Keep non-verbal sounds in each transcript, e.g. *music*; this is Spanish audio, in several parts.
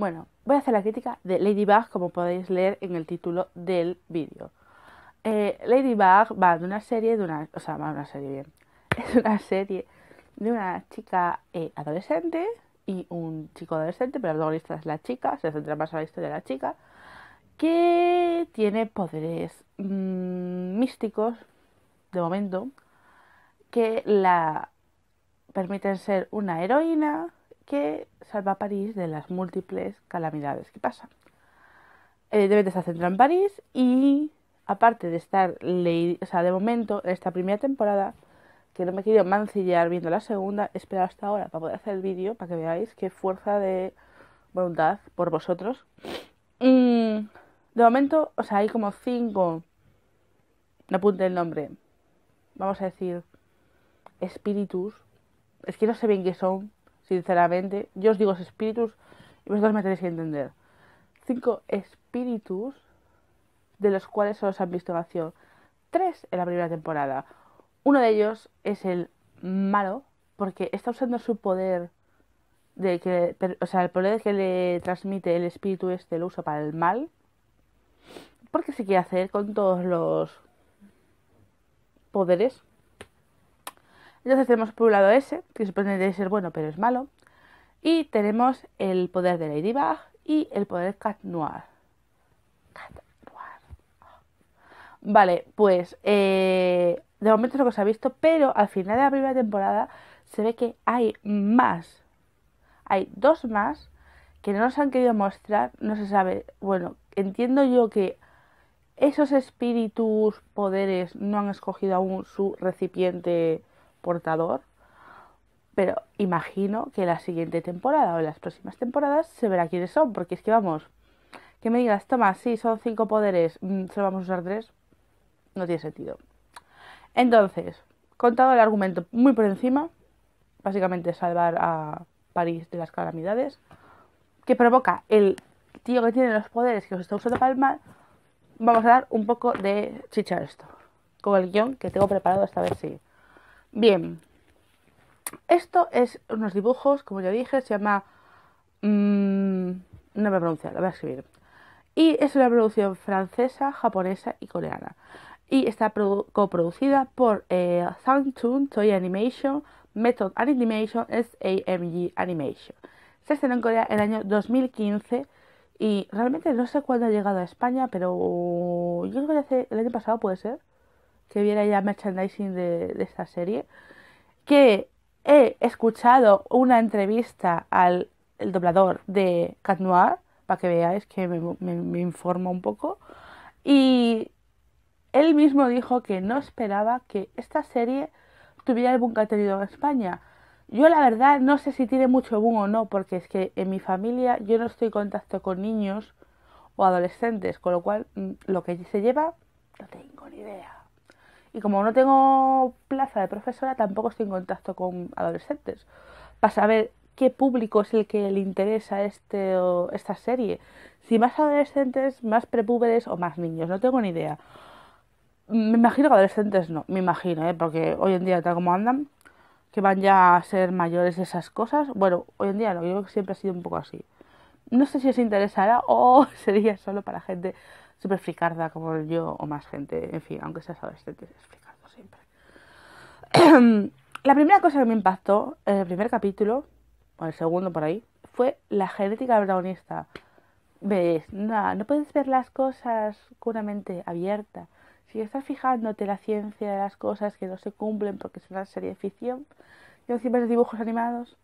Bueno, voy a hacer la crítica de Ladybug, como podéis leer en el título del vídeo. Eh, Ladybug va de una serie, de una, o sea, va de una serie bien. *laughs* Es una serie de una chica eh, adolescente y un chico adolescente, pero la protagonista es la chica, se centra más en la historia de la chica, que tiene poderes mm, místicos, de momento, que la permiten ser una heroína que salva a París de las múltiples calamidades que pasan. Eh, de estar en París y aparte de estar, o sea, de momento, en esta primera temporada, que no me he querido mancillar viendo la segunda, he esperado hasta ahora para poder hacer el vídeo, para que veáis qué fuerza de voluntad por vosotros. Mm, de momento, o sea, hay como cinco, no apunte el nombre, vamos a decir, espíritus, es que no sé bien qué son, sinceramente. Yo os digo espíritus y vosotros me tenéis que entender. Cinco espíritus de los cuales solo se han visto en acción tres en la primera temporada. Uno de ellos es el malo, porque está usando su poder de que o sea, el poder que le transmite el espíritu este lo usa para el mal. Porque se quiere hacer con todos los poderes entonces tenemos por un lado ese, que supone de ser bueno pero es malo, y tenemos el poder de Ladybug y el poder Cat Noir. Cat Noir. Vale, pues eh, de momento es lo que se ha visto, pero al final de la primera temporada se ve que hay más. Hay dos más que no nos han querido mostrar, no se sabe. Bueno, entiendo yo que esos espíritus, poderes, no han escogido aún su recipiente portador, pero imagino que la siguiente temporada o las próximas temporadas se verá quiénes son, porque es que vamos, que me digas, toma, si son cinco poderes, mm, solo vamos a usar tres, no tiene sentido. Entonces, contado el argumento muy por encima, básicamente salvar a París de las calamidades, que provoca el tío que tiene los poderes que os está usando para el mal, vamos a dar un poco de chicha esto, con el guión que tengo preparado hasta ver si. Bien, esto es unos dibujos, como ya dije, se llama... Mm, no me pronunciar, lo voy a escribir. Y es una producción francesa, japonesa y coreana. Y está coproducida por eh, Toy Animation, Method Animation, SAMG Animation. Se estrenó en Corea el año 2015 y realmente no sé cuándo ha llegado a España, pero yo creo que el año pasado puede ser que viera ya merchandising de, esta serie, que he escuchado una entrevista al doblador de Cat Noir, para que veáis que me, me, informo un poco, y él mismo dijo que no esperaba que esta serie tuviera el boom que ha tenido en España. Yo la verdad no sé si tiene mucho boom o no, porque es que en mi familia yo no estoy en contacto con niños o adolescentes, con lo cual mm, lo que se lleva no tengo ni idea. Y como no tengo plaza de profesora, tampoco estoy en contacto con adolescentes para saber qué público es el que le interesa este esta serie. Si más adolescentes, más prepúberes o más niños, no tengo ni idea. Me imagino que adolescentes no, me imagino, ¿eh? porque hoy en día, tal como andan, que van ya a ser mayores esas cosas. Bueno, hoy en día no, yo que siempre ha sido un poco así. No sé si os interesará o *laughs* sería solo para gente súper fricarda como yo o más gente, en fin, aunque seas adolescente, es fricardo siempre. *clears throat* la primera cosa que me impactó en el primer capítulo, o el segundo por ahí, fue la genética del protagonista. ¿Ves? No, no puedes ver las cosas con una mente abierta. Si estás fijándote la ciencia de las cosas que no se cumplen porque es una serie de ficción, yo encima de dibujos animados,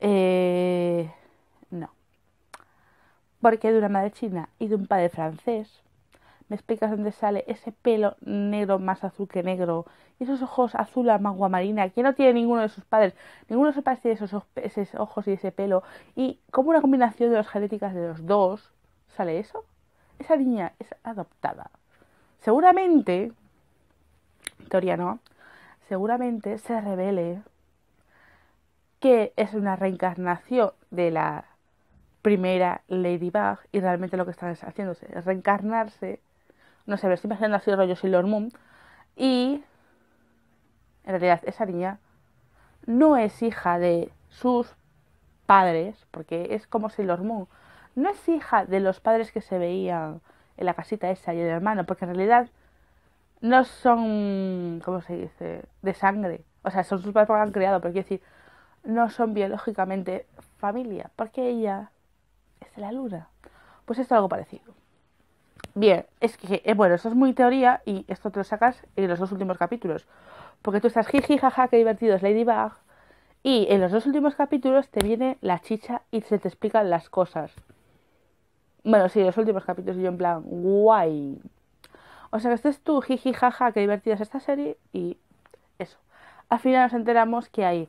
eh, no. Porque de una madre china y de un padre francés, ¿me explicas dónde sale ese pelo negro más azul que negro? Y esos ojos azul a magua marina, que no tiene ninguno de sus padres. Ninguno se parece a esos, ojos y ese pelo. Y como una combinación de las genéticas de los dos, ¿sale eso? Esa niña es adoptada. Seguramente, Victoria no, seguramente se revele que es una reencarnación de la primera Ladybug y realmente lo que están haciéndose es reencarnarse, no sé, me estoy imaginando así rollo Sailor Moon, y en realidad esa niña no es hija de sus padres, porque es como Sailor Moon, no es hija de los padres que se veían en la casita esa y el hermano, porque en realidad no son, ¿cómo se dice?, de sangre. O sea, son sus padres que han criado, pero quiero decir, no son biológicamente familia, porque ella es la luna. Pues esto es algo parecido. Bien, es que, eh, bueno, eso es muy teoría y esto te lo sacas en los dos últimos capítulos. Porque tú estás jiji, jaja, qué divertido es Ladybug. Y en los dos últimos capítulos te viene la chicha y se te explican las cosas. Bueno, sí, los últimos capítulos y yo en plan, guay. O sea que estés tú jiji, jaja, qué divertida es esta serie y eso. Al final nos enteramos que hay,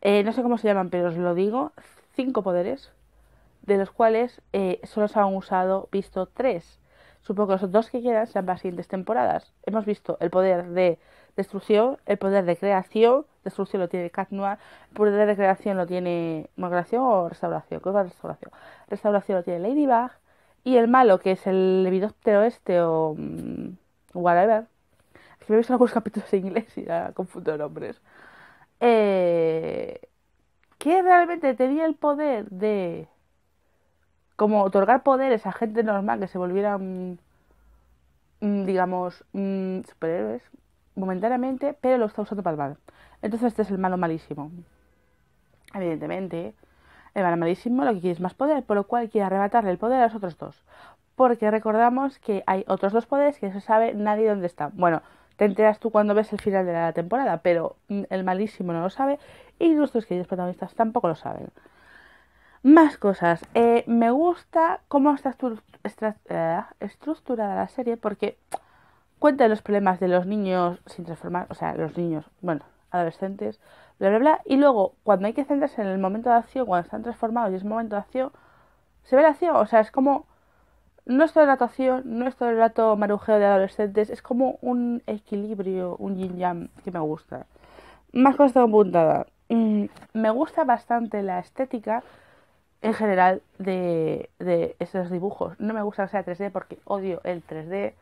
eh, no sé cómo se llaman, pero os lo digo, cinco poderes de los cuales eh, solo se han usado, visto tres. Supongo que los dos que quedan sean para las siguientes temporadas. Hemos visto el poder de destrucción, el poder de creación, destrucción lo tiene Cat Noir, el poder de creación lo tiene migración o restauración, qué va restauración. Restauración lo tiene Ladybug y el malo que es el levidóptero este o mm, whatever. Es que me he visto algunos capítulos en inglés y ya confundo nombres. Eh, que realmente tenía el poder de como otorgar poderes a gente normal que se volvieran, mm, digamos, mm, superhéroes momentáneamente, pero lo está usando para el mal. Entonces este es el malo malísimo. Evidentemente, el malo malísimo lo que quiere es más poder, por lo cual quiere arrebatarle el poder a los otros dos. Porque recordamos que hay otros dos poderes que no se sabe nadie dónde están. Bueno, te enteras tú cuando ves el final de la temporada, pero mm, el malísimo no lo sabe y nuestros queridos protagonistas tampoco lo saben. Más cosas. Eh, me gusta cómo está eh, estructurada la serie porque cuenta los problemas de los niños sin transformar, o sea, los niños, bueno, adolescentes, bla, bla, bla. Y luego, cuando hay que centrarse en el momento de acción, cuando están transformados y es momento de acción, se ve la acción. O sea, es como. No es todo el rato acción, no es todo el rato marujeo de adolescentes, es como un equilibrio, un yin yang que me gusta. Más cosas apuntada. puntada, mm, me gusta bastante la estética en general de, esos dibujos. No me gusta que sea 3D porque odio el 3D,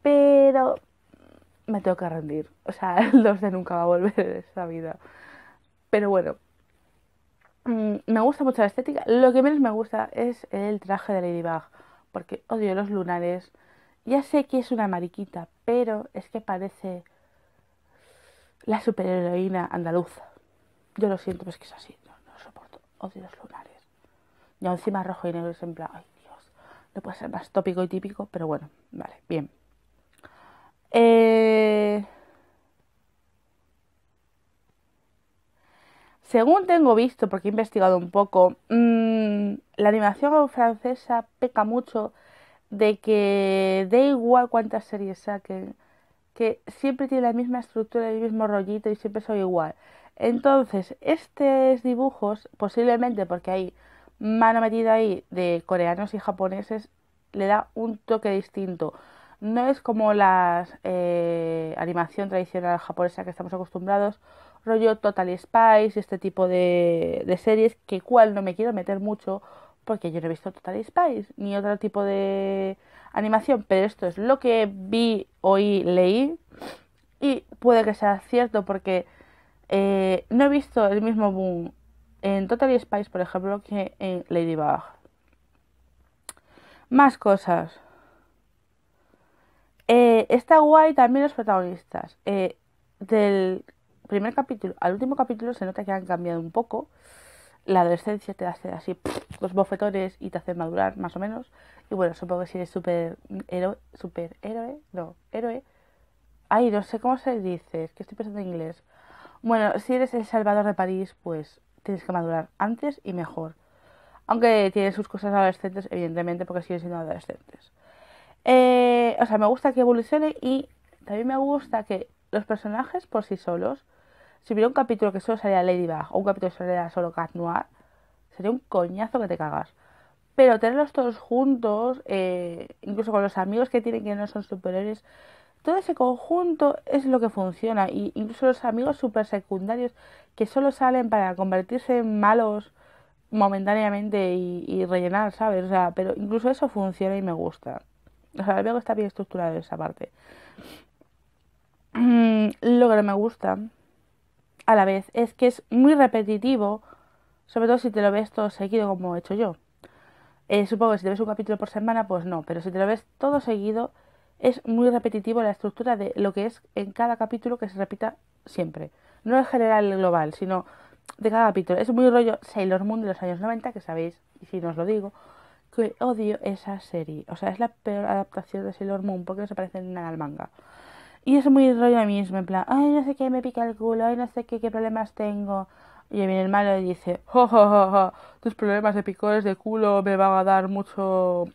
pero me tengo que rendir. O sea, *laughs* el 2D nunca va a volver en esta vida. Pero bueno, mm, me gusta mucho la estética. Lo que menos me gusta es el traje de Ladybug, porque odio los lunares. Ya sé que es una mariquita, pero es que parece la superheroína andaluza. Yo lo siento, pero es que es así, no, no lo soporto. Odio los lunares. Y encima rojo y negro es en plan, ay Dios, no puede ser más tópico y típico, pero bueno, vale, bien. Eh, según tengo visto, porque he investigado un poco, mm, la animación francesa peca mucho de que da igual cuántas series saquen, que siempre tiene la misma estructura, el mismo rollito y siempre soy igual. Entonces, estos dibujos, posiblemente porque hay mano metida ahí de coreanos y japoneses le da un toque distinto. No es como la eh, animación tradicional japonesa que estamos acostumbrados, rollo Total Spice, este tipo de, series, que cual no me quiero meter mucho porque yo no he visto Total Spice ni otro tipo de animación, pero esto es lo que vi, oí, leí y puede que sea cierto porque eh, no he visto el mismo boom en Total Spice, por ejemplo, que en Ladybug. Más cosas. Eh, está guay también los protagonistas. Eh, del primer capítulo al último capítulo se nota que han cambiado un poco. La adolescencia te hace así los bofetones y te hace madurar, más o menos. Y bueno, supongo que si eres súper héroe, super héroe, no, héroe. Ay, no sé cómo se dice, es que estoy pensando en inglés. Bueno, si eres el Salvador de París, pues tienes que madurar antes y mejor. Aunque tiene sus cosas adolescentes, evidentemente, porque siguen siendo adolescentes. Eh, o sea, me gusta que evolucione y también me gusta que los personajes por sí solos, si hubiera un capítulo que solo saliera Ladybug o un capítulo que saliera solo Cat Noir, sería un coñazo que te cagas. Pero tenerlos todos juntos, eh, incluso con los amigos que tienen que no son superiores todo ese conjunto es lo que funciona. Y incluso los amigos super secundarios que solo salen para convertirse en malos momentáneamente y, rellenar, ¿sabes? O sea, pero incluso eso funciona y me gusta. O sea, veo que está bien estructurado esa parte. Mm, lo que no me gusta a la vez es que es muy repetitivo, sobre todo si te lo ves todo seguido como he hecho yo. Eh, supongo que si te ves un capítulo por semana, pues no, pero si te lo ves todo seguido, es muy repetitivo la estructura de lo que es en cada capítulo que se repita siempre. No en general global, sino de cada capítulo. Es muy rollo Sailor Moon de los años 90, que sabéis, y si no os lo digo, que odio esa serie. O sea, es la peor adaptación de Sailor Moon porque no se parece en nada al manga. Y es muy rollo a mí mismo, en plan, ay, no sé qué, me pica el culo, ay, no sé qué, qué problemas tengo. Y viene el malo y dice, jo, tus problemas de picores de culo me van a dar mucho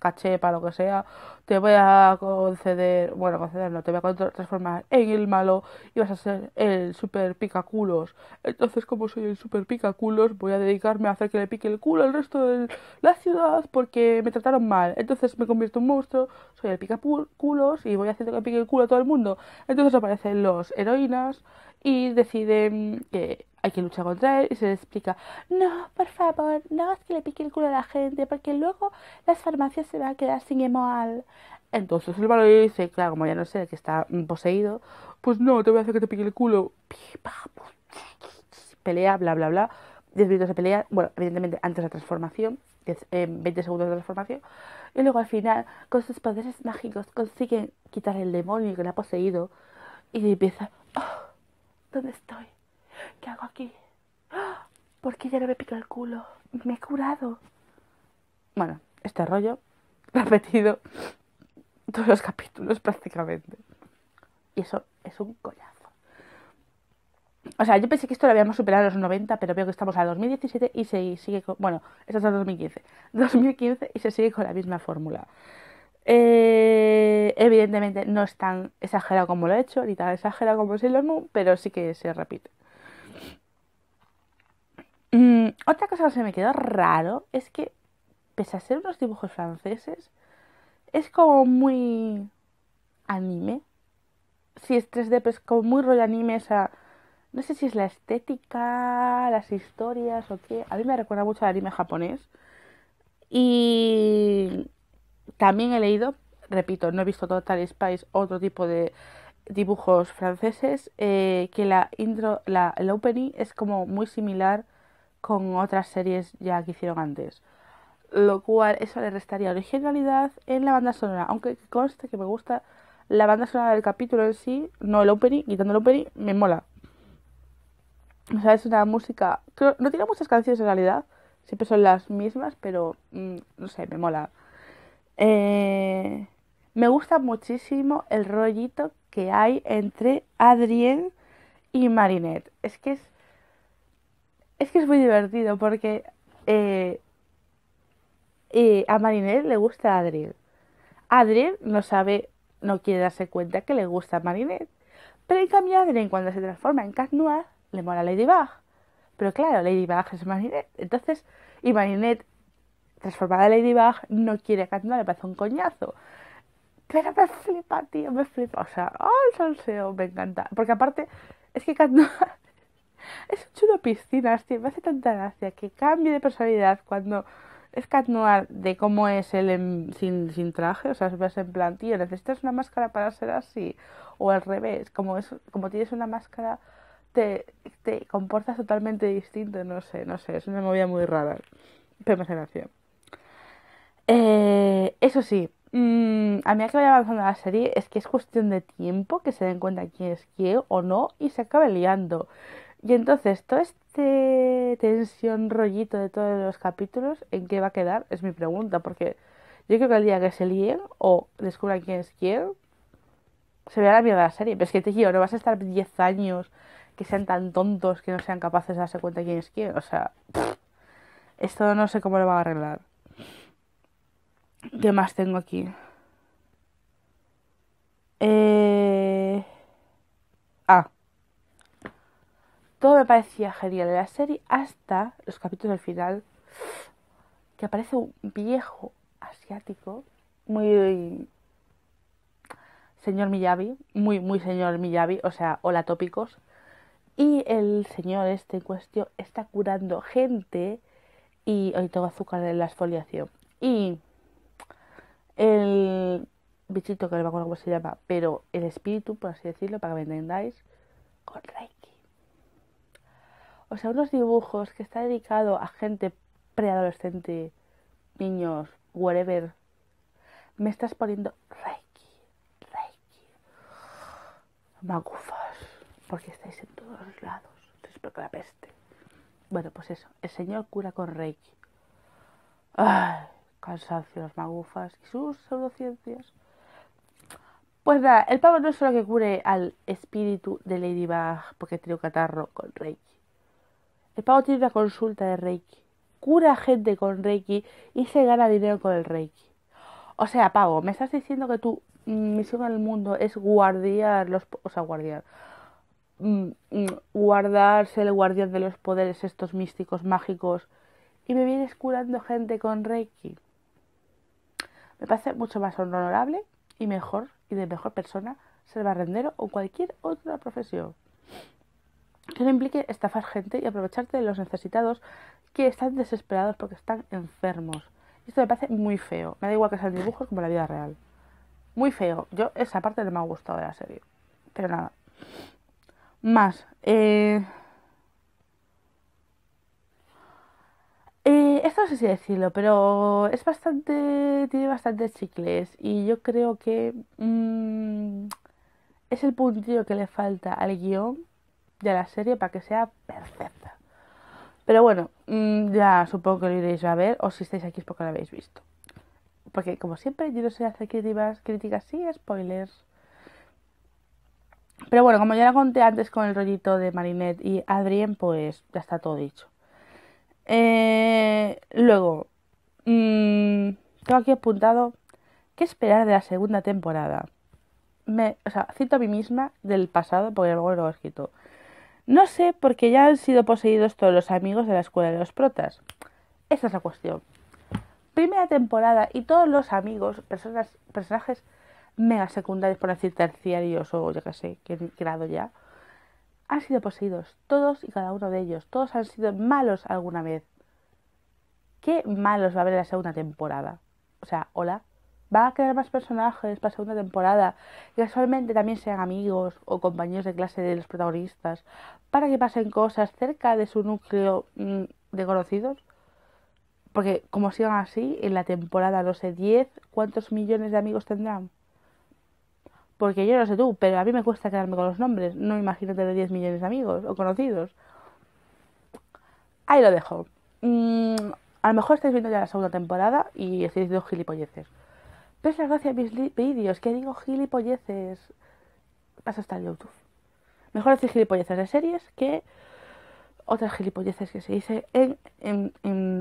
cachepa, para lo que sea, te voy a conceder, bueno, conceder no, te voy a transformar en el malo y vas a ser el super picaculos. Entonces, como soy el super picaculos, voy a dedicarme a hacer que le pique el culo al resto de la ciudad porque me trataron mal. Entonces me convierto en monstruo, soy el picaculos y voy a hacer que pique el culo a todo el mundo. Entonces aparecen los heroínas, y deciden mm, que hay que luchar contra él y se le explica, no, por favor, no hagas que le pique el culo a la gente porque luego las farmacias se van a quedar sin emoal. Entonces el valor dice, claro, como ya no sé que está mm, poseído, pues no, te voy a hacer que te pique el culo. Pelea, bla, bla, bla. 10 minutos de pelea, bueno, evidentemente antes de la transformación, 10, eh, 20 segundos de transformación, y luego al final, con sus poderes mágicos, consiguen quitar el demonio que le ha poseído y empieza... Ah, ¿Dónde estoy? ¿Qué hago aquí? ¿Por qué ya no me pica el culo? Me he curado. Bueno, este rollo *laughs* repetido todos los capítulos prácticamente. Y eso es un collazo. O sea, yo pensé que esto lo habíamos superado a los 90, pero veo que estamos a 2017 y se sigue con... Bueno, esto es a 2015. 2015 *laughs* y se sigue con la misma fórmula. Eh, evidentemente no es tan exagerado como lo he hecho, ni tan exagerado como Sailor Moon, pero sí que se repite. Mm, otra cosa que se me quedó raro es que, pese a ser unos dibujos franceses, es como muy anime. Si es 3D, es como muy rollo anime. O no sé si es la estética, las historias o qué. A mí me recuerda mucho al anime japonés. Y también he leído, repito, no he visto Total Spice, otro tipo de dibujos franceses, eh, que la intro, la, el opening es como muy similar con otras series ya que hicieron antes. Lo cual eso le restaría originalidad en la banda sonora, aunque conste que me gusta la banda sonora del capítulo en sí, no el opening, quitando el opening, me mola. O sea, es una música. no tiene muchas canciones en realidad, siempre son las mismas, pero mm, no sé, me mola. Eh, me gusta muchísimo el rollito que hay entre Adrien y Marinette. Es que es, es que es muy divertido porque eh, a Marinette le gusta Adrien. Adrien no sabe, no quiere darse cuenta que le gusta a Marinette. Pero en cambio Adrien cuando se transforma en Cat Noir le mola Ladybug. Pero claro, Ladybug es Marinette. Entonces, y Marinette transformada en Ladybug, no quiere Noir le parece un coñazo. Pero me flipa, tío, me flipa. O sea, oh, el salseo, me encanta. Porque aparte, es que Cat Noir *laughs* es un chulo piscina, tío. Me hace tanta gracia que cambie de personalidad cuando es Cat Noir de cómo es él sin, sin, traje. O sea, ves en plan, tío, necesitas una máscara para ser así. O al revés, como, es, como tienes una máscara, te, te comportas totalmente distinto. No sé, no sé, es una movida muy rara. Pero me hace gracia. Eh, eso sí, mm, a mí que vaya avanzando la serie, es que es cuestión de tiempo que se den cuenta quién es quién o no y se acabe liando. Y entonces, todo este tensión rollito de todos los capítulos, ¿en qué va a quedar? Es mi pregunta, porque yo creo que el día que se lien o descubran quién es quién, se verá la mierda de la serie. Pero es que, quiero no vas a estar 10 años que sean tan tontos que no sean capaces de darse cuenta quién es quién. O sea, esto no sé cómo lo va a arreglar. ¿Qué más tengo aquí? Eh, ah. Todo me parecía genial en la serie hasta los capítulos del final, que aparece un viejo asiático, muy... Señor Miyabi, muy, muy señor Miyabi, o sea, hola tópicos. Y el señor este en cuestión está curando gente y hoy tengo azúcar en la exfoliación. Y el bichito que no me acuerdo cómo se llama, pero el espíritu, por así decirlo, para que me entendáis, con Reiki. O sea, unos dibujos que está dedicado a gente preadolescente, niños, whatever. Me estás poniendo Reiki, Reiki. porque estáis en todos lados. Es porque la peste. Bueno, pues eso, el señor cura con Reiki. Ay cansancio, las magufas y sus pseudociencias. Pues nada, el pavo no es solo que cure al espíritu de Ladybug porque tiene un catarro con Reiki. El pavo tiene una consulta de Reiki. Cura gente con Reiki y se gana dinero con el Reiki. O sea, pavo, me estás diciendo que tu misión en el mundo es guardiar los... O sea, guardiar. Mm, mm, guardarse el guardián de los poderes estos místicos, mágicos. Y me vienes curando gente con Reiki. Me parece mucho más honorable y mejor y de mejor persona ser barrendero o cualquier otra profesión. Que no implique estafar gente y aprovecharte de los necesitados que están desesperados porque están enfermos. Esto me parece muy feo. Me da igual que el dibujo como la vida real. Muy feo. Yo esa parte no me ha gustado de la serie. Pero nada. Más. Eh, Eh, esto no sé si decirlo, pero es bastante. tiene bastantes chicles. Y yo creo que. Mm, es el puntillo que le falta al guión de la serie para que sea perfecta. Pero bueno, mm, ya supongo que lo iréis a ver, o si estáis aquí es porque lo habéis visto. Porque como siempre, yo no sé hacer críticas, y sí, spoilers. Pero bueno, como ya lo conté antes con el rollito de Marinette y Adrien, pues ya está todo dicho. Eh, luego, mmm, tengo aquí apuntado qué esperar de la segunda temporada. Me, cito a mí misma del pasado porque luego lo he escrito. No sé porque ya han sido poseídos todos los amigos de la escuela de los protas. Esa es la cuestión. Primera temporada y todos los amigos, personajes mega secundarios, por decir terciarios o ya que sé, qué grado ya, han sido poseídos, todos y cada uno de ellos, todos han sido malos alguna vez. ¿Qué malos va a haber en la segunda temporada? O sea, hola, va a crear más personajes para segunda temporada, que casualmente también sean amigos o compañeros de clase de los protagonistas, para que pasen cosas cerca de su núcleo mm, de conocidos. Porque como sigan así, en la temporada, no sé, 10, ¿cuántos millones de amigos tendrán? Porque yo no sé tú, pero a mí me cuesta quedarme con los nombres. No me imagino tener 10 millones de amigos o conocidos. Ahí lo dejo. Mm, a lo mejor estáis viendo ya la segunda temporada y estáis diciendo gilipolleces. Pero es gracias gracia mis vídeos, que digo gilipolleces. Pasa hasta el YouTube. Mejor decir gilipolleces de series que otras gilipolleces que se dice en,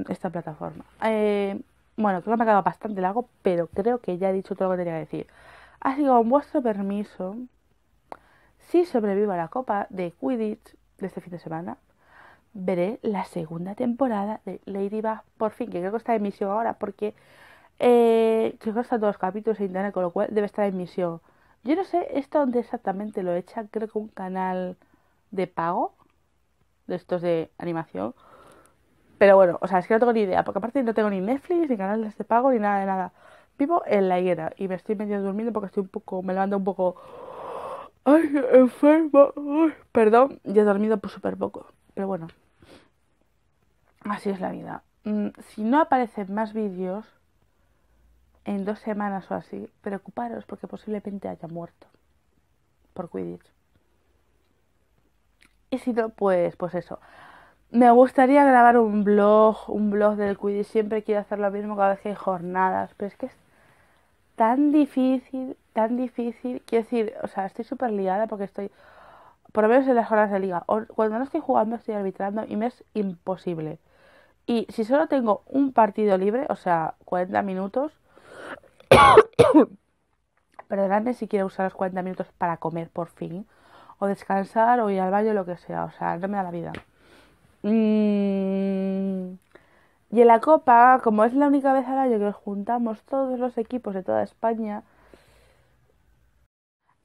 esta plataforma. Eh, bueno, creo que me ha quedado bastante largo, pero creo que ya he dicho todo lo que tenía que decir. Así que con vuestro permiso, si sobrevivo a la copa de Quidditch de este fin de semana, veré la segunda temporada de Ladybug por fin, que creo que está en emisión ahora porque eh, creo que están todos los capítulos en internet, con lo cual debe estar en emisión. Yo no sé esto dónde exactamente lo echan, creo que un canal de pago, de estos de animación. Pero bueno, o sea, es que no tengo ni idea, porque aparte no tengo ni Netflix, ni canales de pago, ni nada de nada. Vivo en la higuera y me estoy medio durmiendo porque estoy un poco, me levanto un poco... ¡Ay, enferma! perdón, ya he dormido por súper poco. Pero bueno, así es la vida. Mm, si no aparecen más vídeos en dos semanas o así, preocuparos porque posiblemente haya muerto por Quidditch. Y si no, pues, pues eso. Me gustaría grabar un blog, un blog del Quidditch. Siempre quiero hacer lo mismo cada vez que hay jornadas, pero es que es tan difícil, tan difícil. Quiero decir, o sea, estoy súper ligada porque estoy, por lo menos en las horas de liga, cuando no estoy jugando estoy arbitrando y me es imposible. Y si solo tengo un partido libre, o sea, 40 minutos, *coughs* perdonadme si quiero usar los 40 minutos para comer por fin, o descansar, o ir al baño, lo que sea, o sea, no me da la vida. Mmm... Y en la Copa, como es la única vez al año que nos juntamos todos los equipos de toda España,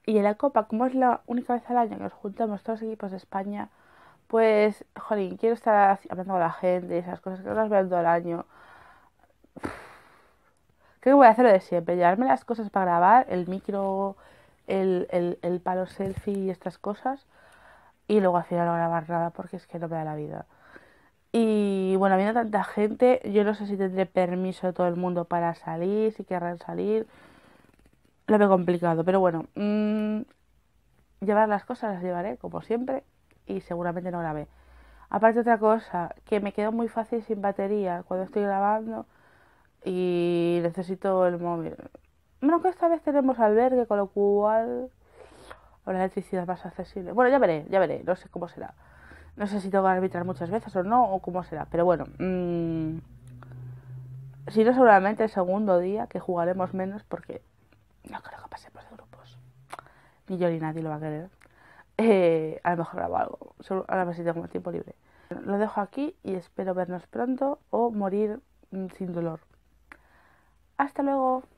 y en la Copa, como es la única vez al año que nos juntamos todos los equipos de España, pues, jolín, quiero estar hablando con la gente, esas cosas que no las veo todo el año. *sighs* Creo que voy a hacer lo de siempre, llevarme las cosas para grabar, el micro, el, el, el palo selfie y estas cosas, y luego al final no grabar nada porque es que no me da la vida. Y bueno, habiendo tanta gente, yo no sé si tendré permiso de todo el mundo para salir, si querrán salir. Lo veo complicado, pero bueno, mm, llevar las cosas las llevaré, como siempre, y seguramente no grabé. Aparte otra cosa, que me quedo muy fácil sin batería cuando estoy grabando y necesito el móvil. Bueno, que esta vez tenemos albergue, con lo cual la electricidad más accesible. Bueno, ya veré, ya veré, no sé cómo será. No sé si tengo que arbitrar muchas veces o no, o cómo será. Pero bueno, mm, si no, seguramente el segundo día que jugaremos menos porque no creo que pasemos de grupos. Ni yo ni nadie lo va a querer. Eh, a lo mejor hago algo. Solo, lo ver si tengo tiempo libre. Lo dejo aquí y espero vernos pronto o morir mm, sin dolor. Hasta luego.